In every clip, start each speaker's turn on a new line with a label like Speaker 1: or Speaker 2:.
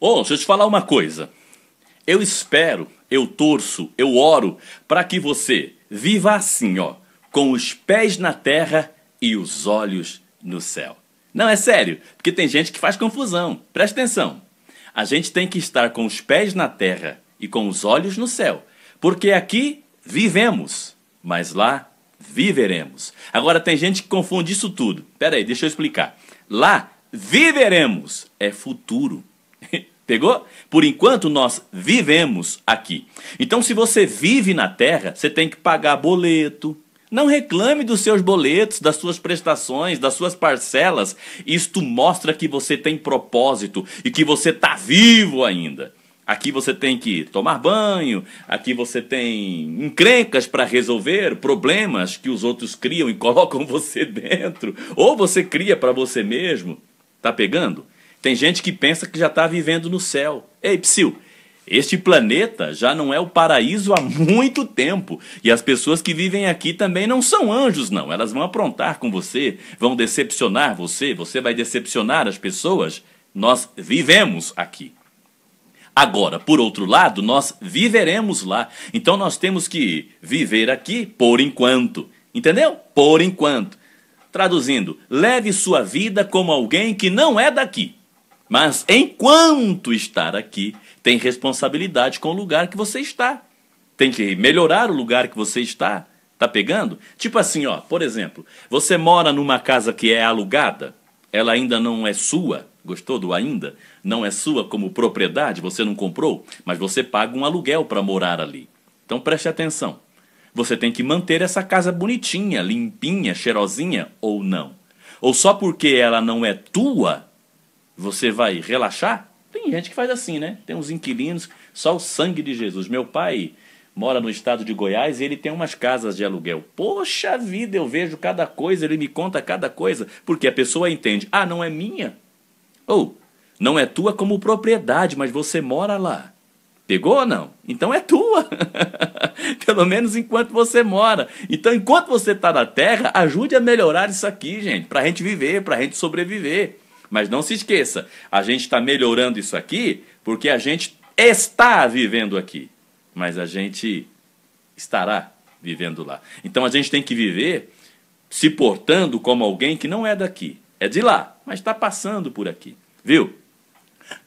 Speaker 1: Oh, deixa eu te falar uma coisa. Eu espero, eu torço, eu oro para que você viva assim, ó, com os pés na terra e os olhos no céu. Não é sério, porque tem gente que faz confusão. Presta atenção. A gente tem que estar com os pés na terra e com os olhos no céu, porque aqui vivemos, mas lá viveremos. Agora tem gente que confunde isso tudo. Pera aí, deixa eu explicar. Lá viveremos é futuro. Pegou? Por enquanto nós vivemos aqui. Então, se você vive na terra, você tem que pagar boleto. Não reclame dos seus boletos, das suas prestações, das suas parcelas. Isto mostra que você tem propósito e que você está vivo ainda. Aqui você tem que tomar banho, aqui você tem encrencas para resolver, problemas que os outros criam e colocam você dentro, ou você cria para você mesmo. Tá pegando? Tem gente que pensa que já está vivendo no céu. Ei, Psyu, este planeta já não é o paraíso há muito tempo. E as pessoas que vivem aqui também não são anjos, não. Elas vão aprontar com você, vão decepcionar você, você vai decepcionar as pessoas. Nós vivemos aqui. Agora, por outro lado, nós viveremos lá. Então nós temos que viver aqui por enquanto. Entendeu? Por enquanto. Traduzindo, leve sua vida como alguém que não é daqui. Mas enquanto estar aqui, tem responsabilidade com o lugar que você está. Tem que melhorar o lugar que você está. Tá pegando? Tipo assim, ó, por exemplo, você mora numa casa que é alugada, ela ainda não é sua, gostou do ainda? Não é sua como propriedade, você não comprou, mas você paga um aluguel para morar ali. Então preste atenção. Você tem que manter essa casa bonitinha, limpinha, cheirosinha ou não. Ou só porque ela não é tua, você vai relaxar? Tem gente que faz assim, né? Tem uns inquilinos, só o sangue de Jesus. Meu pai mora no estado de Goiás e ele tem umas casas de aluguel. Poxa vida, eu vejo cada coisa, ele me conta cada coisa, porque a pessoa entende: ah, não é minha? Ou, não é tua como propriedade, mas você mora lá. Pegou ou não? Então é tua. Pelo menos enquanto você mora. Então, enquanto você está na terra, ajude a melhorar isso aqui, gente, para a gente viver, para a gente sobreviver. Mas não se esqueça, a gente está melhorando isso aqui porque a gente está vivendo aqui, mas a gente estará vivendo lá. Então a gente tem que viver se portando como alguém que não é daqui, é de lá, mas está passando por aqui, viu?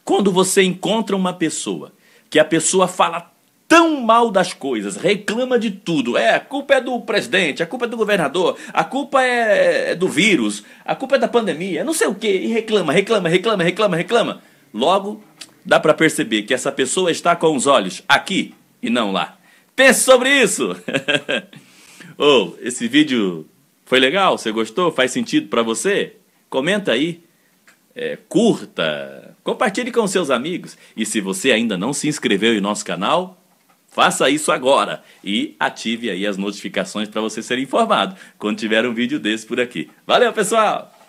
Speaker 1: Quando você encontra uma pessoa que a pessoa fala tão mal das coisas, reclama de tudo. É, a culpa é do presidente, a culpa é do governador, a culpa é, é do vírus, a culpa é da pandemia, não sei o quê, e reclama, reclama, reclama, reclama, reclama. Logo, dá para perceber que essa pessoa está com os olhos aqui e não lá. Pense sobre isso. oh, esse vídeo foi legal? Você gostou? Faz sentido para você? Comenta aí. É, curta, compartilhe com seus amigos e se você ainda não se inscreveu em nosso canal, Faça isso agora e ative aí as notificações para você ser informado quando tiver um vídeo desse por aqui. Valeu, pessoal!